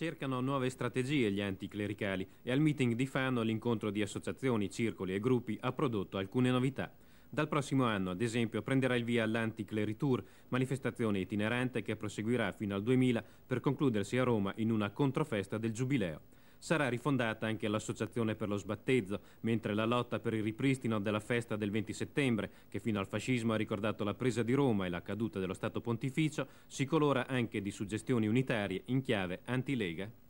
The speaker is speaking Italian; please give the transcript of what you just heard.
Cercano nuove strategie gli anticlericali e al meeting di Fano l'incontro di associazioni, circoli e gruppi ha prodotto alcune novità. Dal prossimo anno, ad esempio, prenderà il via l'Anticleritour, manifestazione itinerante che proseguirà fino al 2000 per concludersi a Roma in una controfesta del Giubileo sarà rifondata anche l'Associazione per lo sbattezzo, mentre la lotta per il ripristino della festa del 20 settembre, che fino al fascismo ha ricordato la presa di Roma e la caduta dello Stato pontificio, si colora anche di suggestioni unitarie in chiave antilega